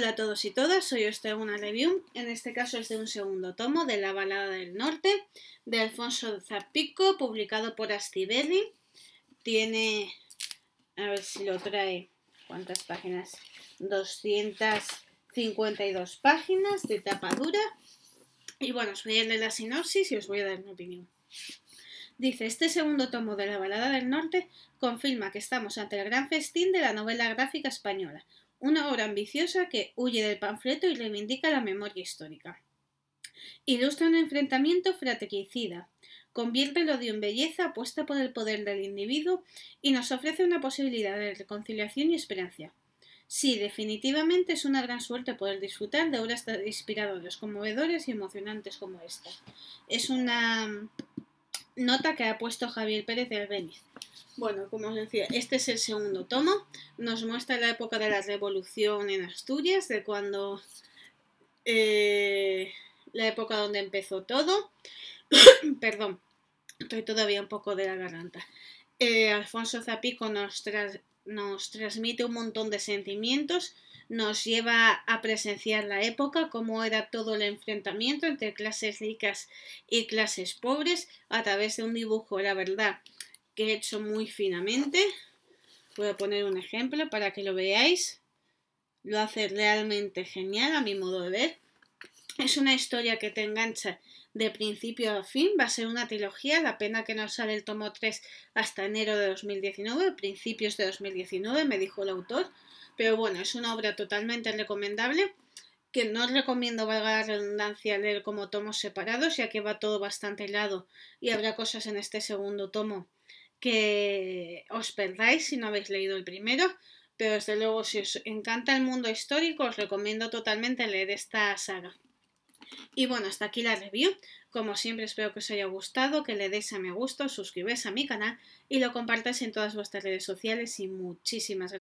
Hola a todos y todas, soy una Review. En este caso es de un segundo tomo de La Balada del Norte de Alfonso Zapico, publicado por Astiberri. Tiene, a ver si lo trae, ¿cuántas páginas? 252 páginas de tapa dura. Y bueno, os voy a leer la sinopsis y os voy a dar mi opinión. Dice, este segundo tomo de La Balada del Norte confirma que estamos ante el gran festín de la novela gráfica española, una obra ambiciosa que huye del panfleto y reivindica la memoria histórica. Ilustra un enfrentamiento fratricida, convierte el odio en belleza apuesta por el poder del individuo y nos ofrece una posibilidad de reconciliación y esperanza. Sí, definitivamente es una gran suerte poder disfrutar de obras tan inspiradoras, conmovedoras y emocionantes como esta. Es una nota que ha puesto Javier Pérez de Albeniz. Bueno, como os decía, este es el segundo tomo. Nos muestra la época de la revolución en Asturias, de cuando. Eh, la época donde empezó todo. Perdón, estoy todavía un poco de la garganta. Eh, Alfonso Zapico nos, nos transmite un montón de sentimientos, nos lleva a presenciar la época, cómo era todo el enfrentamiento entre clases ricas y clases pobres a través de un dibujo, la verdad, que he hecho muy finamente. Voy a poner un ejemplo para que lo veáis. Lo hace realmente genial a mi modo de ver. Es una historia que te engancha de principio a fin. Va a ser una trilogía. La pena que no sale el tomo 3 hasta enero de 2019, principios de 2019, me dijo el autor. Pero bueno, es una obra totalmente recomendable que no os recomiendo, valga la redundancia, leer como tomos separados, ya que va todo bastante helado y habrá cosas en este segundo tomo que os perdáis si no habéis leído el primero, pero desde luego si os encanta el mundo histórico os recomiendo totalmente leer esta saga. Y bueno, hasta aquí la review. Como siempre espero que os haya gustado, que le deis a me gusta, suscribáis a mi canal y lo compartáis en todas vuestras redes sociales y muchísimas gracias.